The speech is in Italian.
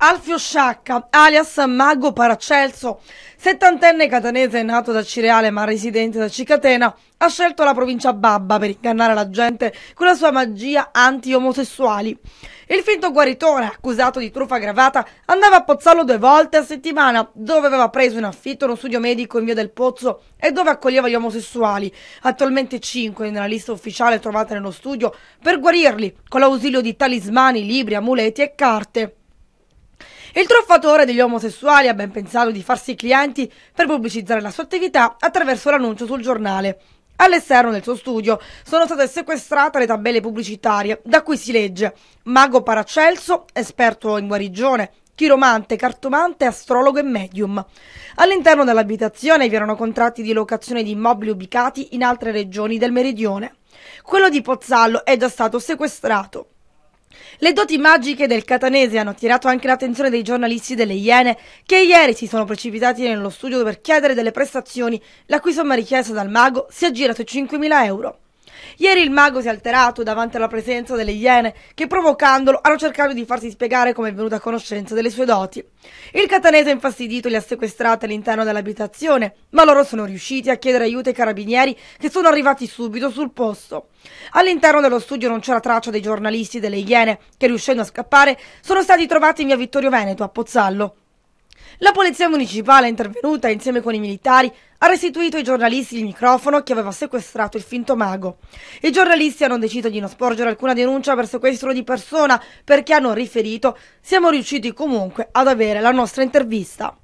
Alfio Sciacca, alias Mago Paracelso, settantenne catanese nato da Cireale ma residente da Cicatena, ha scelto la provincia Babba per ingannare la gente con la sua magia anti-omosessuali. Il finto guaritore, accusato di truffa gravata, andava a Pozzallo due volte a settimana, dove aveva preso in affitto uno studio medico in via del Pozzo e dove accoglieva gli omosessuali, attualmente cinque nella lista ufficiale trovata nello studio, per guarirli con l'ausilio di talismani, libri, amuleti e carte. Il truffatore degli omosessuali ha ben pensato di farsi clienti per pubblicizzare la sua attività attraverso l'annuncio sul giornale. All'esterno del suo studio sono state sequestrate le tabelle pubblicitarie, da cui si legge Mago Paracelso, esperto in guarigione, chiromante, cartomante, astrologo e medium. All'interno dell'abitazione vi erano contratti di locazione di immobili ubicati in altre regioni del meridione. Quello di Pozzallo è già stato sequestrato. Le doti magiche del catanese hanno attirato anche l'attenzione dei giornalisti delle Iene, che ieri si sono precipitati nello studio per chiedere delle prestazioni, la cui somma richiesta dal mago si aggira sui 5.000 euro. Ieri il mago si è alterato davanti alla presenza delle iene che provocandolo hanno cercato di farsi spiegare come è venuta a conoscenza delle sue doti. Il catanese infastidito li ha sequestrati all'interno dell'abitazione, ma loro sono riusciti a chiedere aiuto ai carabinieri che sono arrivati subito sul posto. All'interno dello studio non c'era traccia dei giornalisti delle iene che riuscendo a scappare sono stati trovati in via Vittorio Veneto a Pozzallo. La polizia municipale è intervenuta insieme con i militari ha restituito ai giornalisti il microfono che aveva sequestrato il finto mago. I giornalisti hanno deciso di non sporgere alcuna denuncia per sequestro di persona perché hanno riferito siamo riusciti comunque ad avere la nostra intervista.